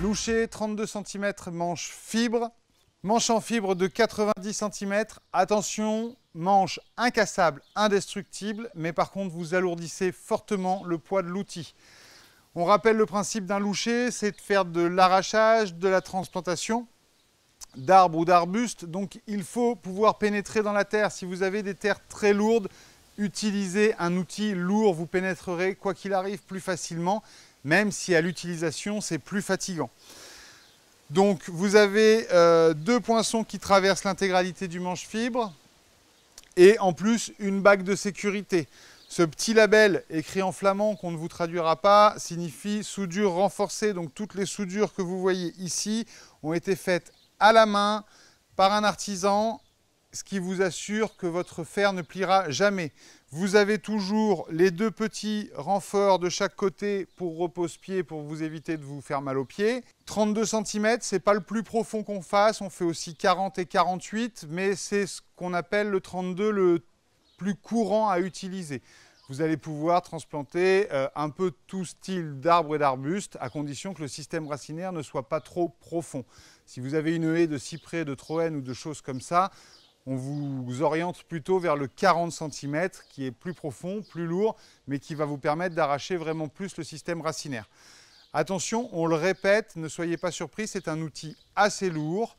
Loucher, 32 cm, manche fibre. Manche en fibre de 90 cm. Attention, manche incassable, indestructible, mais par contre vous alourdissez fortement le poids de l'outil. On rappelle le principe d'un loucher, c'est de faire de l'arrachage, de la transplantation d'arbres ou d'arbustes. Donc il faut pouvoir pénétrer dans la terre. Si vous avez des terres très lourdes, utilisez un outil lourd, vous pénétrerez quoi qu'il arrive plus facilement même si à l'utilisation c'est plus fatigant. Donc vous avez euh, deux poinçons qui traversent l'intégralité du manche fibre et en plus une bague de sécurité. Ce petit label écrit en flamand qu'on ne vous traduira pas signifie soudure renforcée. Donc toutes les soudures que vous voyez ici ont été faites à la main par un artisan ce qui vous assure que votre fer ne pliera jamais. Vous avez toujours les deux petits renforts de chaque côté pour repose-pied pour vous éviter de vous faire mal aux pieds. 32 cm, ce n'est pas le plus profond qu'on fasse, on fait aussi 40 et 48, mais c'est ce qu'on appelle le 32 le plus courant à utiliser. Vous allez pouvoir transplanter euh, un peu tout style d'arbre et d'arbustes, à condition que le système racinaire ne soit pas trop profond. Si vous avez une haie de cyprès, de troène ou de choses comme ça, on vous oriente plutôt vers le 40 cm qui est plus profond, plus lourd, mais qui va vous permettre d'arracher vraiment plus le système racinaire. Attention, on le répète, ne soyez pas surpris, c'est un outil assez lourd,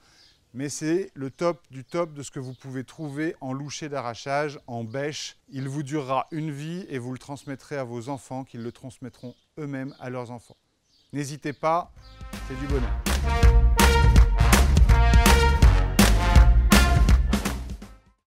mais c'est le top du top de ce que vous pouvez trouver en loucher d'arrachage, en bêche. Il vous durera une vie et vous le transmettrez à vos enfants qui le transmettront eux-mêmes à leurs enfants. N'hésitez pas, c'est du bonheur.